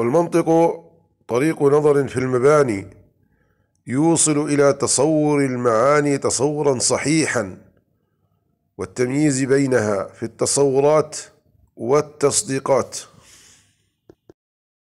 والمنطق طريق نظر في المباني يوصل إلى تصور المعاني تصورا صحيحا والتمييز بينها في التصورات والتصديقات